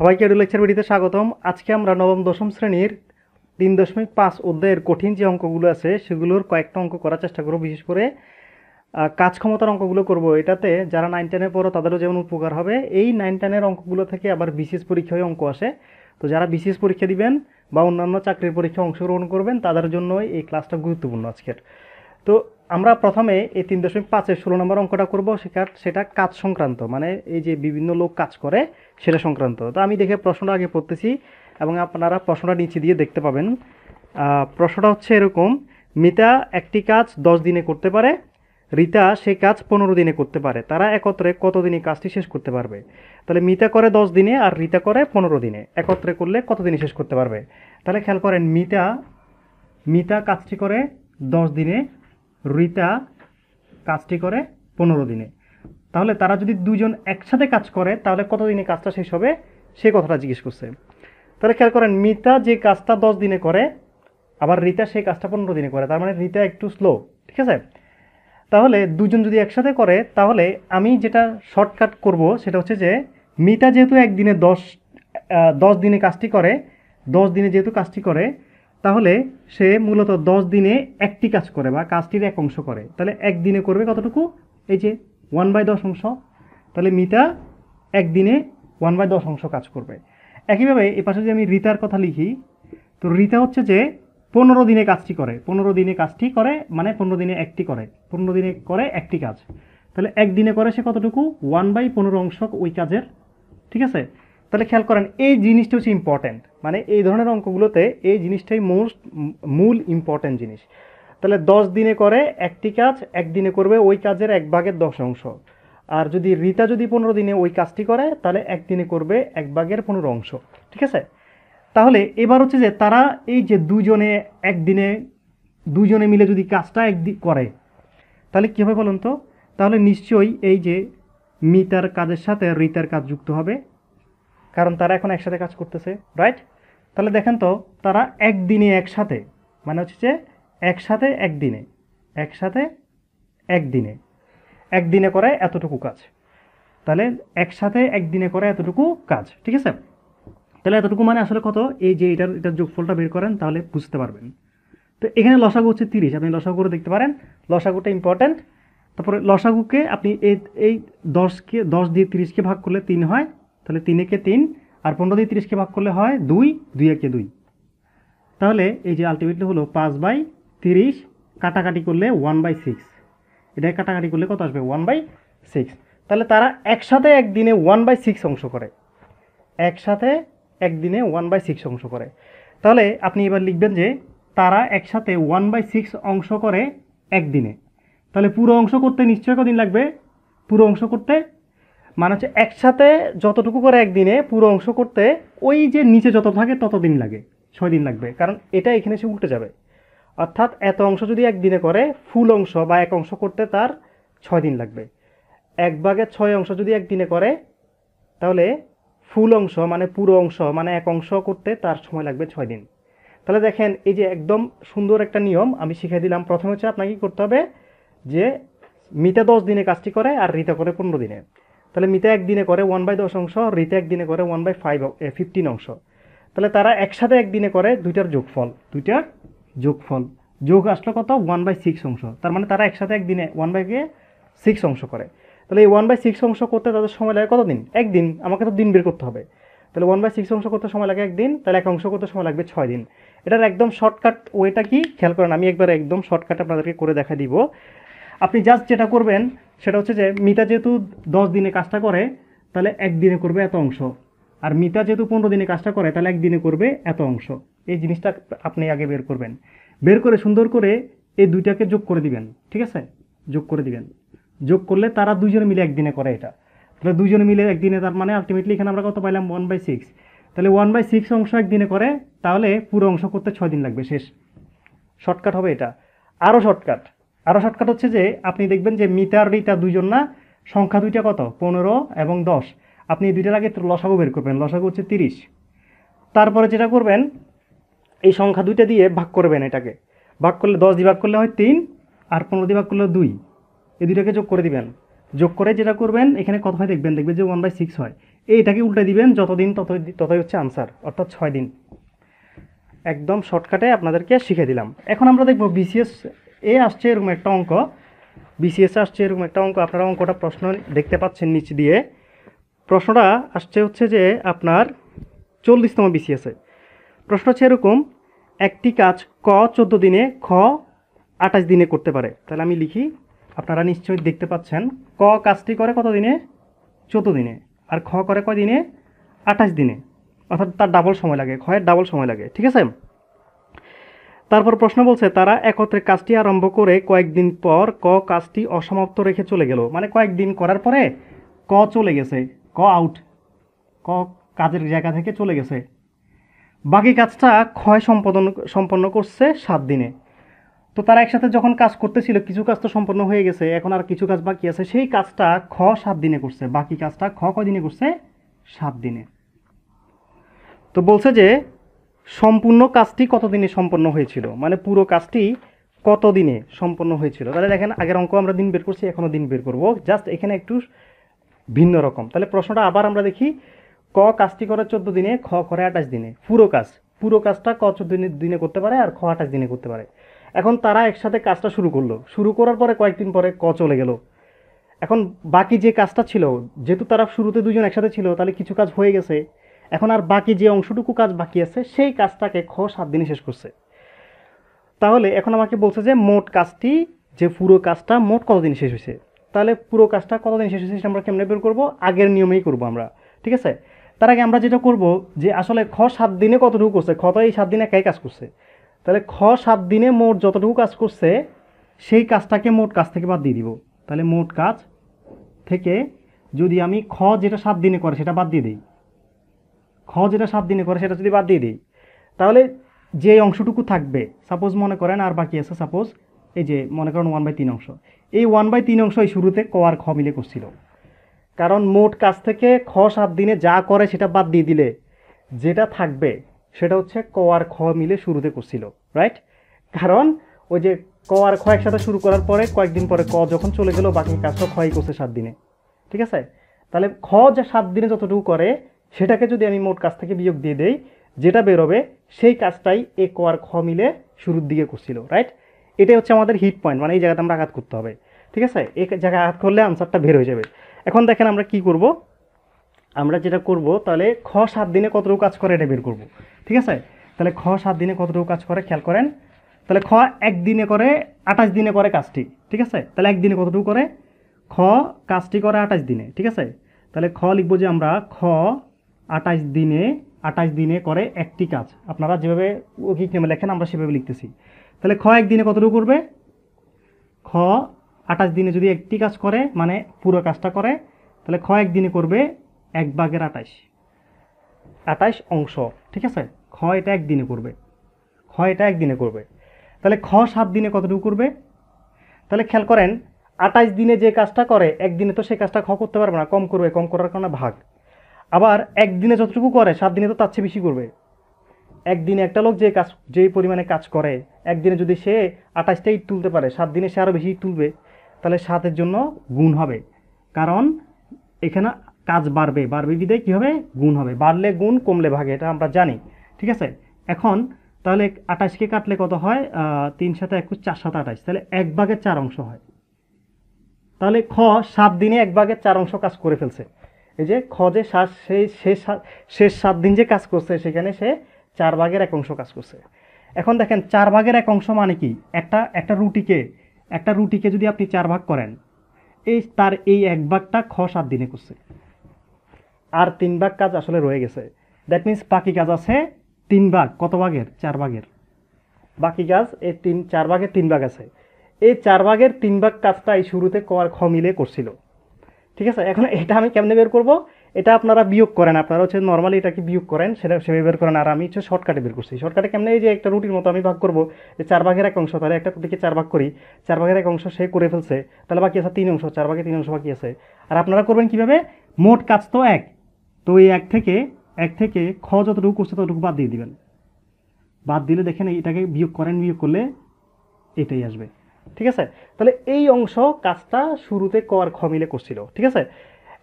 সবাইকে edu lecture ভিডিওতে স্বাগতম আজকে আমরা নবম দশম শ্রেণীর তিন দশমিক পাঁচ অধ্যায়ের কঠিন যে অঙ্কগুলো আছে সেগুলোর কয়েকটা অঙ্ক করার চেষ্টা করব বিশেষ করে কাজ ক্ষমতার অঙ্কগুলো করব এটাতে যারা নাইন টেনে পড়ো তাদেরও যেমন উপকার হবে এই নাইন টেনের অঙ্কগুলো থেকে আবার বিশেষ পরীক্ষায় অঙ্ক আসে তো যারা বিশেষ পরীক্ষা দিবেন বা অন্যান্য চাকরির পরীক্ষায় অংশগ্রহণ করবেন তাদের জন্য এই ক্লাসটা গুরুত্বপূর্ণ আজকের তো আমরা প্রথমে এই তিন দশমিক পাঁচের ষোলো নম্বর অঙ্কটা করবো সেটা সেটা কাজ সংক্রান্ত মানে এই যে বিভিন্ন লোক কাজ করে সেটা সংক্রান্ত তো আমি দেখে প্রশ্নটা আগে পড়তেছি এবং আপনারা প্রশ্নটা নিচে দিয়ে দেখতে পাবেন প্রশ্নটা হচ্ছে এরকম মিতা একটি কাজ দশ দিনে করতে পারে রিতা সে কাজ পনেরো দিনে করতে পারে তারা একত্রে কত দিনে কাজটি শেষ করতে পারবে তাহলে মিতা করে দশ দিনে আর রিতা করে পনেরো দিনে একত্রে করলে কত দিনে শেষ করতে পারবে তাহলে খেয়াল করেন মিতা মিতা কাজটি করে দশ দিনে রিতা কাজটি করে পনেরো দিনে তাহলে তারা যদি দুজন একসাথে কাজ করে তাহলে কতদিনে কাজটা শেষ হবে সে কথাটা জিজ্ঞেস করছে তাহলে খেয়াল করেন মিতা যে কাজটা দশ দিনে করে আবার রিতা সেই কাজটা পনেরো দিনে করে তার মানে রিতা একটু স্লো ঠিক আছে তাহলে দুজন যদি একসাথে করে তাহলে আমি যেটা শর্টকাট করব সেটা হচ্ছে যে মিতা যেহেতু একদিনে দশ দশ দিনে কাজটি করে দশ দিনে যেহেতু কাজটি করে তাহলে সে মূলত দশ দিনে একটি কাজ করে বা কাজটির এক অংশ করে তাহলে একদিনে করবে কতটুকু এই যে ওয়ান বাই দশ অংশ তাহলে মিতা একদিনে ওয়ান বাই দশ অংশ কাজ করবে একইভাবে এ পাশে যদি আমি রিতার কথা লিখি তো রিতা হচ্ছে যে পনেরো দিনে কাজটি করে পনেরো দিনে কাজটি করে মানে পনেরো দিনে একটি করে পনেরো দিনে করে একটি কাজ তাহলে একদিনে করে সে কতটুকু ওয়ান বাই পনেরো অংশ ওই কাজের ঠিক আছে তাহলে খেয়াল করেন এই জিনিসটা হচ্ছে ইম্পর্ট্যান্ট মানে এই ধরনের অঙ্কগুলোতে এই জিনিসটাই মোস্ট মূল ইম্পর্ট্যান্ট জিনিস তাহলে দশ দিনে করে একটি কাজ একদিনে করবে ওই কাজের এক ভাগের দশ অংশ আর যদি রিতা যদি পনেরো দিনে ওই কাজটি করে তাহলে একদিনে করবে এক ভাগের পনেরো অংশ ঠিক আছে তাহলে এবার হচ্ছে যে তারা এই যে দুজনে একদিনে দুজনে মিলে যদি কাজটা একদিন করে তাহলে কীভাবে বলুন তো তাহলে নিশ্চয়ই এই যে মিতার কাজের সাথে রিতার কাজ যুক্ত হবে কারণ তারা এখন একসাথে কাজ করতেছে রাইট তাহলে দেখেন তো তারা একদিনে একসাথে মানে হচ্ছে যে একসাথে একদিনে একসাথে একদিনে একদিনে করে এতটুকু কাজ তাহলে একসাথে একদিনে করে এতটুকু কাজ ঠিক আছে তাহলে এতটুকু মানে আসলে কত এই যে এটার এটার যোগফলটা বের করেন তাহলে বুঝতে পারবেন তো এখানে লসাগু হচ্ছে তিরিশ আপনি লসাগু করে দেখতে পারেন লসাগুটা ইম্পর্ট্যান্ট তারপরে লসাগুকে আপনি এই এই দশকে দশ দিয়ে তিরিশকে ভাগ করলে তিন হয় তাহলে তিন একে তিন আর পনেরো দিয়ে তিরিশকে ভাগ করলে হয় দুই দুই একে দুই তাহলে এই যে আলটিমেটলি হলো পাঁচ বাই তিরিশ কাটাকাটি করলে ওয়ান বাই সিক্স এটা কাটাকাটি করলে কত আসবে ওয়ান বাই সিক্স তাহলে তারা একসাথে একদিনে ওয়ান বাই সিক্স অংশ করে একসাথে একদিনে ওয়ান বাই সিক্স অংশ করে তাহলে আপনি এবার লিখবেন যে তারা একসাথে ওয়ান বাই সিক্স অংশ করে একদিনে তাহলে পুরো অংশ করতে নিশ্চয়ই কদিন লাগবে পুরো অংশ করতে মানে হচ্ছে একসাথে যতটুকু করে একদিনে পুরো অংশ করতে ওই যে নিচে যত থাকে তত দিন লাগে ছয় দিন লাগবে কারণ এটা এখানে সে উল্টে যাবে অর্থাৎ এত অংশ যদি একদিনে করে ফুল অংশ বা এক অংশ করতে তার ছয় দিন লাগবে এক ভাগে ছয় অংশ যদি একদিনে করে তাহলে ফুল অংশ মানে পুরো অংশ মানে এক অংশ করতে তার সময় লাগবে ছয় দিন তাহলে দেখেন এই যে একদম সুন্দর একটা নিয়ম আমি শিখিয়ে দিলাম প্রথমে হচ্ছে আপনাকে করতে হবে যে মিতে দশ দিনে কাজটি করে আর রিতা করে পনেরো দিনে তাহলে মিতা একদিনে করে ওয়ান বাই দশ অংশ রিতা একদিনে করে ওয়ান বাই ফাইভ ফিফটিন অংশ তাহলে তারা একসাথে একদিনে করে দুইটার যোগফল দুইটার যোগফল যোগ আসলো কত ওয়ান বাই সিক্স অংশ তার মানে তারা একসাথে একদিনে ওয়ান বাই সিক্স অংশ করে তাহলে এই ওয়ান বাই সিক্স অংশ করতে তাদের সময় লাগে কত দিন একদিন আমাকে তো দিন বের করতে হবে তাহলে ওয়ান বাই সিক্স অংশ করতে সময় লাগে একদিন তাহলে এক অংশ করতে সময় লাগবে ছয় দিন এটার একদম শর্টকাট ওয়েটা কি খেয়াল করেন আমি একবার একদম শর্টকাট আপনাদেরকে করে দেখা দিব আপনি জাস্ট যেটা করবেন সেটা হচ্ছে যে মিতা যেহেতু দশ দিনে কাজটা করে তাহলে একদিনে করবে এত অংশ আর মিতা যেহেতু পনেরো দিনে কাজটা করে তাহলে একদিনে করবে এত অংশ এই জিনিসটা আপনি আগে বের করবেন বের করে সুন্দর করে এই দুইটাকে যোগ করে দিবেন ঠিক আছে যোগ করে দিবেন যোগ করলে তারা দুজনে মিলে একদিনে করে এটা তাহলে দুজনে মিলে একদিনে তার মানে আলটিমেটলি এখানে আমরা কত পাইলাম ওয়ান বাই সিক্স তাহলে ওয়ান বাই সিক্স অংশ একদিনে করে তাহলে পুরো অংশ করতে ছয় দিন লাগবে শেষ শর্টকাট হবে এটা আরও শর্টকাট আরও শর্টকাট হচ্ছে যে আপনি দেখবেন যে মিতা আর রিতা দুজন না সংখ্যা দুইটা কত পনেরো এবং দশ আপনি দুইটার আগে লসাগু বের করবেন লসাগু হচ্ছে তিরিশ তারপরে যেটা করবেন এই সংখ্যা দুইটা দিয়ে ভাগ করবেন এটাকে ভাগ করলে দশ দিয়ে ভাগ করলে হয় তিন আর পনেরো দিয়ে ভাগ করলে দুই এই দুইটাকে যোগ করে দিবেন যোগ করে যেটা করবেন এখানে কত হয় দেখবেন দেখবেন যে ওয়ান বাই সিক্স হয় এইটাকে উল্টে দিবেন যতদিন তত ততই হচ্ছে আনসার অর্থাৎ ছয় দিন একদম শর্টকাটে আপনাদেরকে শিখে দিলাম এখন আমরা দেখব বিসিএস এ আসছে এরকম একটা অঙ্ক বিসিএস আসছে এরকম একটা অঙ্ক আপনারা অঙ্কটা প্রশ্ন দেখতে পাচ্ছেন নিচ দিয়ে প্রশ্নটা আসছে হচ্ছে যে আপনার চল্লিশতম বিসিএসে প্রশ্ন হচ্ছে এরকম একটি কাজ ক চোদ্দো দিনে খ আঠাশ দিনে করতে পারে তাহলে আমি লিখি আপনারা নিশ্চয়ই দেখতে পাচ্ছেন ক কাজটি করে কত দিনে চোদ্দো দিনে আর খ করে কয় দিনে আঠাশ দিনে অর্থাৎ তার ডাবল সময় লাগে খয়ের ডাবল সময় লাগে ঠিক আছে তারপর প্রশ্ন বলছে তারা একত্রে কাজটি আরম্ভ করে কয়েকদিন পর ক কাজটি অসমাপ্ত রেখে চলে গেল মানে কয়েকদিন করার পরে ক চলে গেছে ক আউট ক কাজের জায়গা থেকে চলে গেছে বাকি কাজটা ক্ষয় সম্পাদন সম্পন্ন করছে সাত দিনে তো তারা একসাথে যখন কাজ করতেছিল কিছু কাজ তো সম্পন্ন হয়ে গেছে এখন আর কিছু কাজ বাকি আছে সেই কাজটা খ সাত দিনে করছে বাকি কাজটা খ দিনে করছে সাত দিনে তো বলছে যে সম্পূর্ণ কাজটি কতদিনে সম্পন্ন হয়েছিল মানে পুরো কাজটি কতদিনে সম্পন্ন হয়েছিল তাহলে দেখেন আগের অঙ্ক আমরা দিন বের করছি এখনও দিন বের করব জাস্ট এখানে একটু ভিন্ন রকম তাহলে প্রশ্নটা আবার আমরা দেখি ক কাজটি করে চোদ্দ দিনে খ করে আঠাশ দিনে পুরো কাজ পুরো কাজটা ক চোদ্দ দিনে করতে পারে আর খ আঠাশ দিনে করতে পারে এখন তারা একসাথে কাজটা শুরু করলো শুরু করার পরে কয়েকদিন পরে ক চলে গেল এখন বাকি যে কাজটা ছিল যেহেতু তারা শুরুতে দুজন একসাথে ছিল তাহলে কিছু কাজ হয়ে গেছে এখন আর বাকি যে অংশটুকু কাজ বাকি আছে সেই কাজটাকে খ সাত দিনে শেষ করছে তাহলে এখন আমাকে বলছে যে মোট কাজটি যে পুরো কাজটা মোট কতদিন শেষ হয়েছে তাহলে পুরো কাজটা কতদিন শেষ হয়েছে আমরা কেমনে বের করবো আগের নিয়মেই করবো আমরা ঠিক আছে তার আগে আমরা যেটা করব যে আসলে খ সাত দিনে কতটুকু করছে খ তো এই সাত দিনে একাই কাজ করছে তাহলে খ সাত দিনে মোট যতটুকু কাজ করছে সেই কাজটাকে মোট কাজ থেকে বাদ দিয়ে দিব তাহলে মোট কাজ থেকে যদি আমি খ যেটা সাত দিনে করে সেটা বাদ দিয়ে দিই খ যেটা সাত দিনে করে সেটা যদি বাদ দিয়ে দিই তাহলে যে অংশটুকু থাকবে সাপোজ মনে করেন আর বাকি আছে সাপোজ এই যে মনে করেন ওয়ান বাই তিন অংশ এই ওয়ান বাই তিন অংশ এই শুরুতে ক আর খ মিলে করছিল কারণ মোট কাজ থেকে খ সাত দিনে যা করে সেটা বাদ দিয়ে দিলে যেটা থাকবে সেটা হচ্ছে ক আর খ মিলে শুরুতে করছিল রাইট কারণ ওই যে ক আর খ একসাথে শুরু করার পরে কয়েকদিন পরে ক যখন চলে গেল বাকি কাজটা খয়ই করছে সাত দিনে ঠিক আছে তাহলে খ যা সাত দিনে যতটুকু করে সেটাকে যদি আমি মোট কাজ থেকে বিয়োগ দিয়ে দেই যেটা বেরোবে সেই কাজটাই এ ক আর খ মিলে শুরুর দিকে করছিল রাইট এটাই হচ্ছে আমাদের হিট পয়েন্ট মানে এই জায়গাতে আমরা আঘাত করতে হবে ঠিক আছে এই জায়গায় আঘাত করলে আনসারটা বের হয়ে যাবে এখন দেখেন আমরা কি করব আমরা যেটা করব তাহলে খ সাত দিনে কতটুকু কাজ করে এটা বের করব ঠিক আছে তাহলে খ সাত দিনে কতটুকু কাজ করে খেয়াল করেন তাহলে খ একদিনে করে আঠাশ দিনে করে কাজটি ঠিক আছে তাহলে একদিনে কতটুকু করে খ কাজটি করে আঠাশ দিনে ঠিক আছে তাহলে খ লিখবো যে আমরা খ আটাইশ দিনে আটাইশ দিনে করে একটি কাজ আপনারা যেভাবে উইক কেমে লেখেন আমরা সেভাবে লিখতেছি তাহলে খ একদিনে কতটুকু করবে খ আটাশ দিনে যদি একটি কাজ করে মানে পুরো কাজটা করে তাহলে খ একদিনে করবে এক বাঘের আটাইশ আটাইশ অংশ ঠিক আছে খ এটা একদিনে করবে খ এটা একদিনে করবে তাহলে খ সাত দিনে কতটুকু করবে তাহলে খেয়াল করেন আটাইশ দিনে যে কাজটা করে একদিনে তো সেই কাজটা খ করতে পারবে না কম করবে কম করার কারণে ভাগ আবার একদিনে যতটুকু করে সাত দিনে তো তার চেয়ে বেশি করবে একদিনে একটা লোক যে কাজ যেই পরিমাণে কাজ করে একদিনে যদি সে আঠাশটাই ইট তুলতে পারে সাত দিনে সে আরও বেশি তুলবে তাহলে সাতের জন্য গুণ হবে কারণ এখানে কাজ বাড়বে বাড়বে বিদে কী হবে গুণ হবে বাড়লে গুণ কমলে ভাগে এটা আমরা জানি ঠিক আছে এখন তাহলে আঠাশকে কাটলে কত হয় তিন সাথে একুশ চার সাথে আঠাশ তাহলে এক ভাগের চার অংশ হয় তাহলে খ সাত দিনে এক ভাগের চার অংশ কাজ করে ফেলছে এই যে খ যে শ্বাস সেই শেষ শেষ সাত দিন যে কাজ করছে সেখানে সে চার ভাগের এক অংশ কাজ করছে এখন দেখেন চার ভাগের এক অংশ মানে কি একটা একটা রুটিকে একটা রুটিকে যদি আপনি চার ভাগ করেন এই তার এই এক ভাগটা খ সাত দিনে করছে আর তিন ভাগ কাজ আসলে রয়ে গেছে দ্যাট মিন্স বাকি কাজ আছে তিন ভাগ কত ভাগের চার ভাগের বাকি কাজ এই তিন চার ভাগের তিন ভাগ আছে এই চার ভাগের তিন ভাগ কাজটা এই শুরুতে ক আর খ মিলে করছিল ঠিক আছে এখন এটা আমি কেমনে বের করব এটা আপনারা বিয়োগ করেন আপনারা হচ্ছে নর্মালি এটাকে বিয়োগ করেন সেটা সেভাবে বের করেন আর আমি হচ্ছে শর্টকাটে বের করছি শর্টকাটে কেমনে এই যে একটা রুটির মতো আমি ভাগ করবো যে চার ভাগের এক অংশ তাহলে একটা দিকে চার ভাগ করি চার ভাগের এক অংশ সে করে ফেলছে তাহলে বাকি আছে তিন অংশ চার ভাগে তিন অংশ বাকি আছে আর আপনারা করবেন কিভাবে মোট কাজ তো এক তো এই এক থেকে এক থেকে খ যতটুকু করছে ততটুকু বাদ দিয়ে দিবেন বাদ দিলে দেখেন এটাকে বিয়োগ করেন বিয়োগ করলে এটাই আসবে ঠিক আছে তাহলে এই অংশ কাজটা শুরুতে ক আর খ মিলে করছিল ঠিক আছে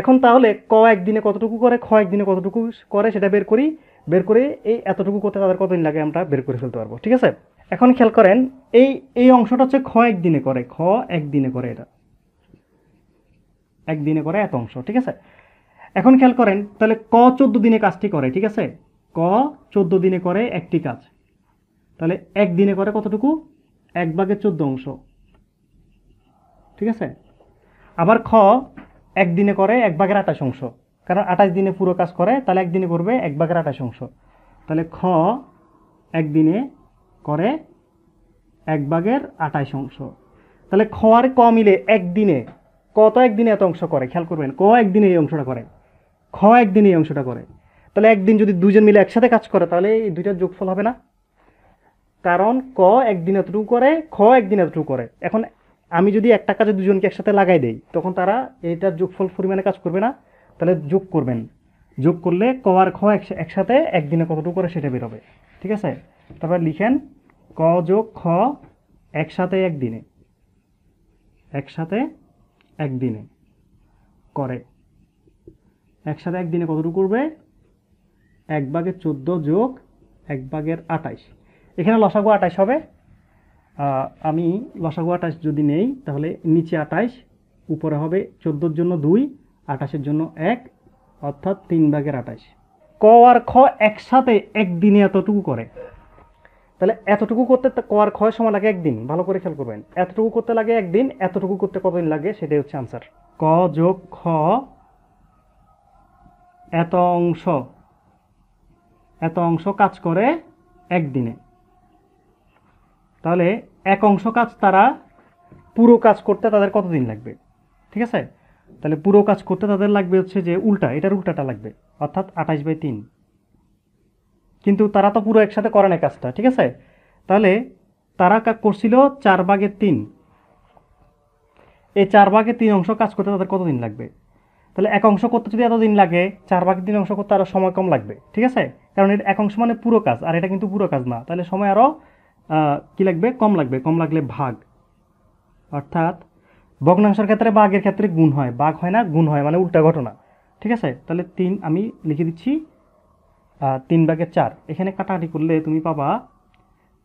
এখন তাহলে ক একদিনে কতটুকু করে খ একদিনে কতটুকু করে সেটা বের করি বের করে এই এতটুকু করতে তাদের কতদিন লাগে আমরা বের করে ফেলতে পারবো ঠিক আছে এখন খেয়াল করেন এই এই অংশটা হচ্ছে খ একদিনে করে খ একদিনে করে এটা একদিনে করে এত অংশ ঠিক আছে এখন খেয়াল করেন তাহলে ক চোদ্দ দিনে কাজটি করে ঠিক আছে ক চোদ্দ দিনে করে একটি কাজ তাহলে একদিনে করে কতটুকু এক ভাগে চোদ্দ অংশ ঠিক আছে আবার খ একদিনে করে এক ভাগের আঠাশ অংশ কারণ আঠাশ দিনে পুরো কাজ করে তাহলে একদিনে করবে এক ভাগের আঠাশ অংশ তাহলে খ একদিনে করে এক ভাগের আঠাশ অংশ তাহলে খ আর ক মিলে একদিনে কত একদিনে এত অংশ করে খেয়াল করবেন ক একদিনে এই অংশটা করে খ একদিনে এই অংশটা করে তাহলে একদিন যদি দুজন মিলে একসাথে কাজ করে তাহলে এই দুইটার যোগফল হবে না কারণ ক একদিন এতটুকু করে খ একদিন এতটুকু করে এখন আমি যদি একটা কাজে দুজনকে একসাথে লাগাই দেই তখন তারা এটার যোগফল পরিমাণে কাজ করবে না তাহলে যোগ করবেন যোগ করলে ক আর খ একসাথে একদিনে কতটুকু করে সেটা বেরোবে ঠিক আছে তারপর লিখেন ক যোগ খ একসাথে একদিনে একসাথে একদিনে করে একসাথে একদিনে কতটুকু করবে এক ভাগের চোদ্দো যোগ এক ভাগের আটাইশ এখানে লসাগু আঠাশ হবে আমি লসাগু আঠাশ যদি নেই তাহলে নিচে আটাইশ উপরে হবে চোদ্দোর জন্য দুই আঠাশের জন্য এক অর্থাৎ তিন ভাগের আঠাশ ক আর খ একসাথে একদিনে এতটুকু করে তাহলে এতটুকু করতে ক আর খ সময় লাগে একদিন ভালো করে খেয়াল করবেন এতটুকু করতে লাগে একদিন এতটুকু করতে কতদিন লাগে সেটাই হচ্ছে আনসার ক যোগ খ এত অংশ এত অংশ কাজ করে একদিনে তাহলে এক অংশ কাজ তারা পুরো কাজ করতে তাদের কতদিন লাগবে ঠিক আছে তাহলে পুরো কাজ করতে তাদের লাগবে হচ্ছে যে উল্টা এটার উল্টাটা লাগবে অর্থাৎ আঠাশ বাই তিন কিন্তু তারা তো পুরো একসাথে করে না কাজটা ঠিক আছে তাহলে তারা করছিল চার ভাগে তিন এই চার ভাগে তিন অংশ কাজ করতে তাদের কতদিন লাগবে তাহলে এক অংশ করতে যদি এতদিন লাগে চার ভাগে তিন অংশ করতে আরও সময় কম লাগবে ঠিক আছে কারণ এটা এক অংশ মানে পুরো কাজ আর এটা কিন্তু পুরো কাজ না তাহলে সময় আরও কি লাগবে কম লাগবে কম লাগলে ভাগ অর্থাৎ ভগ্নাংশের ক্ষেত্রে বাঘের ক্ষেত্রে গুণ হয় বাঘ হয় না গুণ হয় মানে উল্টা ঘটনা ঠিক আছে তাহলে তিন আমি লিখে দিচ্ছি তিন বাঘের চার এখানে কাটাকাটি করলে তুমি পাবা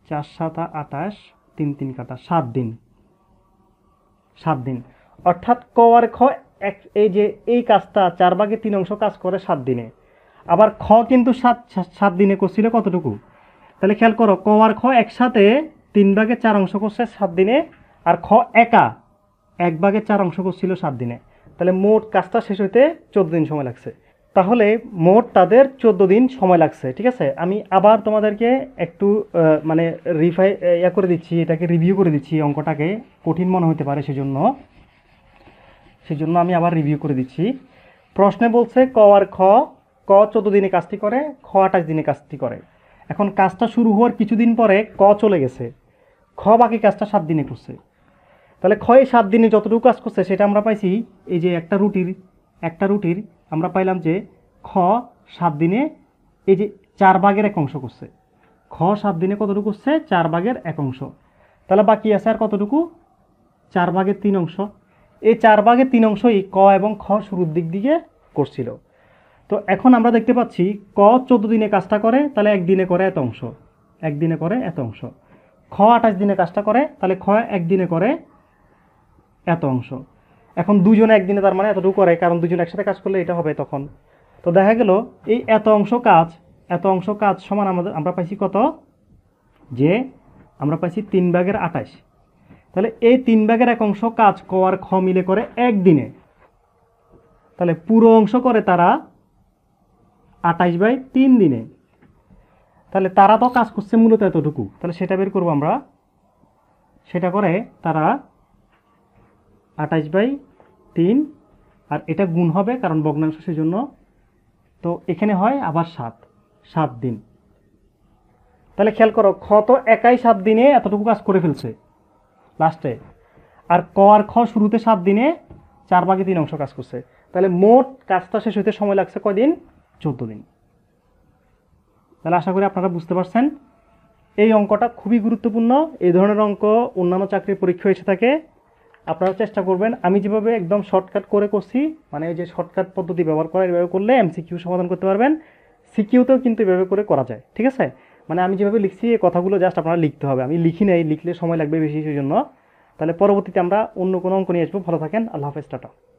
চার সাতা আটাশ তিন তিন কাটা সাত দিন সাত দিন অর্থাৎ ক আর খ এক এই যে এই কাজটা চার বাঘের তিন অংশ কাজ করে সাত দিনে আবার খ কিন্তু সাত সাত দিনে করছিল কতটুকু তাহলে খেয়াল করো ক আর খ একসাথে তিন ভাগে চার অংশ করছে সাত দিনে আর খ একা এক ভাগে চার অংশ করছিল সাত দিনে তাহলে মোট কাজটা শেষ হইতে চোদ্দ দিন সময় লাগছে তাহলে মোট তাদের চোদ্দ দিন সময় লাগছে ঠিক আছে আমি আবার তোমাদেরকে একটু মানে রিফাই ইয়া করে দিচ্ছি এটাকে রিভিউ করে দিচ্ছি অঙ্কটাকে কঠিন মনে হতে পারে সেজন্য সেজন্য আমি আবার রিভিউ করে দিচ্ছি প্রশ্নে বলছে ক আর খ ক চোদ্দো দিনে কাজটি করে খ আঠাশ দিনে কাজটি করে এখন কাজটা শুরু হওয়ার কিছুদিন পরে ক চলে গেছে খ বাকি কাজটা সাত দিনে করছে তাহলে খয়ে সাত দিনে যতটুকু কাজ করছে সেটা আমরা পাইছি এই যে একটা রুটির একটা রুটির আমরা পাইলাম যে খ সাত দিনে এই যে চার ভাগের এক অংশ করছে খ সাত দিনে কতটুকু করছে চার ভাগের এক অংশ তাহলে বাকি আছে আর কতটুকু চার ভাগের তিন অংশ এই চার ভাগের তিন অংশই ক এবং খ শুরুর দিক দিকে করছিল তো এখন আমরা দেখতে পাচ্ছি ক চোদ্দ দিনে কাজটা করে তাহলে একদিনে করে এত অংশ একদিনে করে এত অংশ খ আঠাশ দিনে কাজটা করে তাহলে খ একদিনে করে এত অংশ এখন দুজনে একদিনে তার মানে এতটুকু করে কারণ দুজন একসাথে কাজ করলে এটা হবে তখন তো দেখা গেল এই এত অংশ কাজ এত অংশ কাজ সমান আমাদের আমরা পাইছি কত যে আমরা পাইছি তিন ভাগের আঠাশ তাহলে এই তিন ভাগের এক অংশ কাজ ক আর খ মিলে করে একদিনে তাহলে পুরো অংশ করে তারা আঠাইশ বাই তিন দিনে তাহলে তারা তো কাজ করছে মূলত এতটুকু তাহলে সেটা বের করবো আমরা সেটা করে তারা আঠাইশ বাই তিন আর এটা গুণ হবে কারণ ভগ্নাংশ সেজন্য তো এখানে হয় আবার সাত সাত দিন তাহলে খেয়াল করো খ তো একাই সাত দিনে এতটুকু কাজ করে ফেলছে লাস্টে আর ক আর খ শুরুতে সাত দিনে চার বাকি তিন অংশ কাজ করছে তাহলে মোট কাজটা শেষ হইতে সময় লাগছে কদিন চৌদ্দ দিন তাহলে আশা করি আপনারা বুঝতে পারছেন এই অঙ্কটা খুবই গুরুত্বপূর্ণ এই ধরনের অঙ্ক অন্যান্য চাকরির পরীক্ষা এসে থাকে আপনারা চেষ্টা করবেন আমি যেভাবে একদম শর্টকাট করে করছি মানে ওই যে শর্টকাট পদ্ধতি ব্যবহার করা এভাবে করলে এমসিকিউ সমাধান করতে পারবেন সিকিউতেও কিন্তু এভাবে করে করা যায় ঠিক আছে মানে আমি যেভাবে লিখছি এই কথাগুলো জাস্ট আপনারা লিখতে হবে আমি লিখি নাই লিখলে সময় লাগবে বেশি সেই জন্য তাহলে পরবর্তীতে আমরা অন্য কোনো অঙ্ক নিয়ে আসবো ভালো থাকেন আল্লাহ হাফেজ টাটা